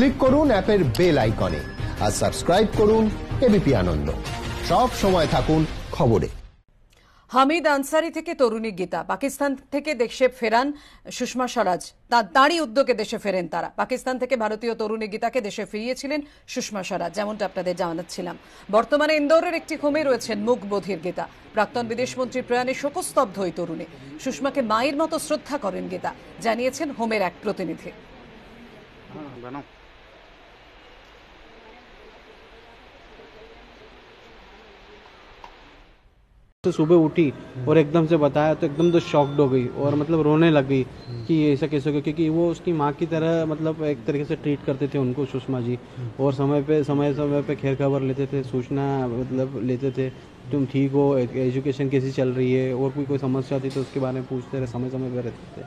Click করুন অ্যাপের bell আইকনে আর সাবস্ক্রাইব করুন এবিপি আনন্দ সব সময় থাকুন খবরে হামিদ আনসারি থেকে তরুণী গীতা পাকিস্তান থেকে দেশে ফেরান সুষমা স্বরাজ তা তাঁরই উদ্যোগে দেশে ফেরেন তারা পাকিস্তান থেকে ভারতীয় তরুণী গীতাকে দেশে ফিরিয়েছিলেন সুষমা স্বরাজ যেমনটা আপনাদের জানাচ্ছিলাম বর্তমানে ইন্দোরের একটি হোমে রয়েছেন মুখবোধির গীতা প্রাক্তন বিদেশমন্ত্রী প্রয়াণে শোকস্তব্ধ ওই তরুণী সুষমাকে মায়ের মতো শ্রদ্ধা করেন গীতা জানিয়েছেন হোমের এক প্রতিনিধি হ্যাঁ, से तो सुबह उठी हम्म। और एकदम से बताया तो एकदम तो शॉक्ड हो गई और हम्म। मतलब रोने लग गई हम्म। कि ऐसा कैसे हो गया क्योंकि वो उसकी माँ की तरह मतलब एक तरीके से ट्रीट करते थे उनको सुषमा जी और समय पे समय समय पे खैर खबर लेते थे सूचना मतलब लेते थे तुम ठीक हो एजुकेशन कैसी चल रही है और कोई कोई समस्या थी तो उसके बारे में पूछते रहे समय समय पर रहते थे